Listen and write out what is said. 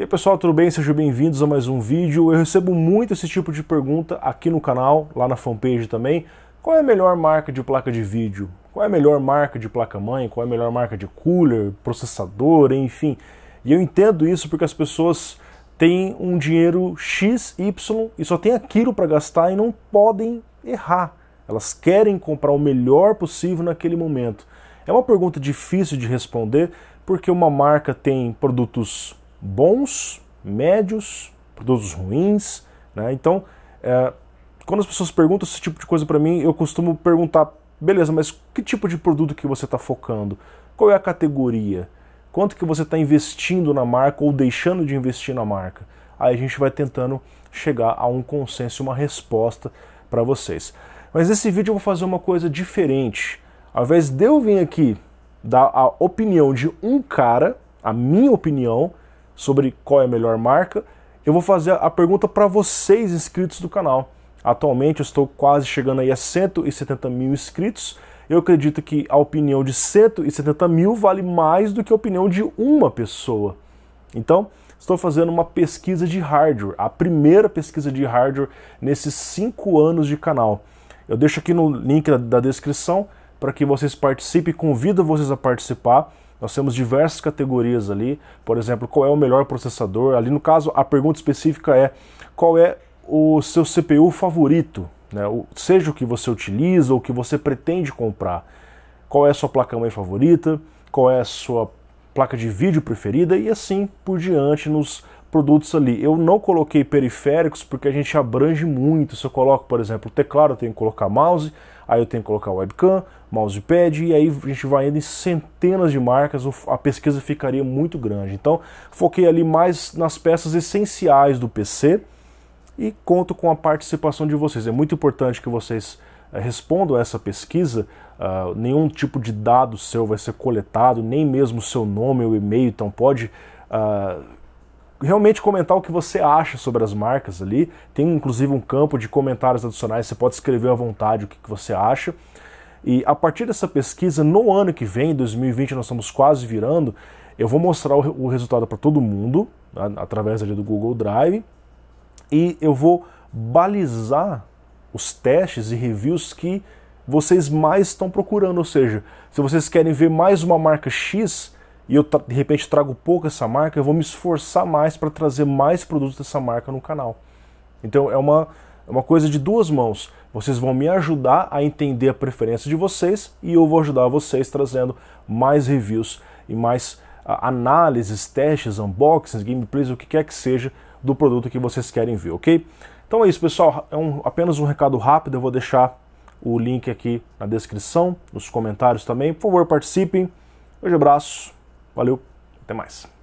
E aí pessoal, tudo bem? Sejam bem-vindos a mais um vídeo. Eu recebo muito esse tipo de pergunta aqui no canal, lá na fanpage também. Qual é a melhor marca de placa de vídeo? Qual é a melhor marca de placa-mãe? Qual é a melhor marca de cooler, processador, enfim? E eu entendo isso porque as pessoas têm um dinheiro X, Y e só tem aquilo para gastar e não podem errar. Elas querem comprar o melhor possível naquele momento. É uma pergunta difícil de responder porque uma marca tem produtos bons, médios, produtos ruins, né? Então, é, quando as pessoas perguntam esse tipo de coisa para mim, eu costumo perguntar, beleza, mas que tipo de produto que você está focando? Qual é a categoria? Quanto que você está investindo na marca ou deixando de investir na marca? Aí a gente vai tentando chegar a um consenso, uma resposta para vocês. Mas nesse vídeo eu vou fazer uma coisa diferente. Ao invés de eu vir aqui dar a opinião de um cara, a minha opinião, sobre qual é a melhor marca, eu vou fazer a pergunta para vocês inscritos do canal. Atualmente eu estou quase chegando aí a 170 mil inscritos. Eu acredito que a opinião de 170 mil vale mais do que a opinião de uma pessoa. Então, estou fazendo uma pesquisa de hardware, a primeira pesquisa de hardware nesses cinco anos de canal. Eu deixo aqui no link da descrição para que vocês participem, convido vocês a participar. Nós temos diversas categorias ali, por exemplo, qual é o melhor processador. Ali no caso, a pergunta específica é qual é o seu CPU favorito, né? seja o que você utiliza ou o que você pretende comprar. Qual é a sua placa-mãe favorita, qual é a sua placa de vídeo preferida e assim por diante nos produtos ali. Eu não coloquei periféricos porque a gente abrange muito. Se eu coloco, por exemplo, o teclado, eu tenho que colocar mouse, aí eu tenho que colocar webcam, mousepad, e aí a gente vai indo em centenas de marcas, a pesquisa ficaria muito grande. Então, foquei ali mais nas peças essenciais do PC e conto com a participação de vocês. É muito importante que vocês eh, respondam essa pesquisa. Uh, nenhum tipo de dado seu vai ser coletado, nem mesmo seu nome ou e-mail, então pode. Uh, realmente comentar o que você acha sobre as marcas ali. Tem inclusive um campo de comentários adicionais, você pode escrever à vontade o que, que você acha. E a partir dessa pesquisa, no ano que vem, 2020, nós estamos quase virando, eu vou mostrar o, resultado para todo mundo, né, através ali do Google Drive, e eu vou balizar os testes e reviews que vocês mais estão procurando. Ou seja, se vocês querem ver mais uma marca X, e eu tá, de repente trago pouco essa marca, eu vou me esforçar mais para trazer mais produtos dessa marca no canal. Então é uma, é uma coisa de duas mãos. Vocês vão me ajudar a entender a preferência de vocês e eu vou ajudar vocês trazendo mais reviews e mais uh, análises, testes, unboxings, gameplays, o que quer que seja do produto que vocês querem ver, ok? Então é isso, pessoal. É um, apenas um recado rápido. Eu vou deixar o link aqui na descrição, nos comentários também. Por favor, participem. Hoje abraço. Valeu, até mais.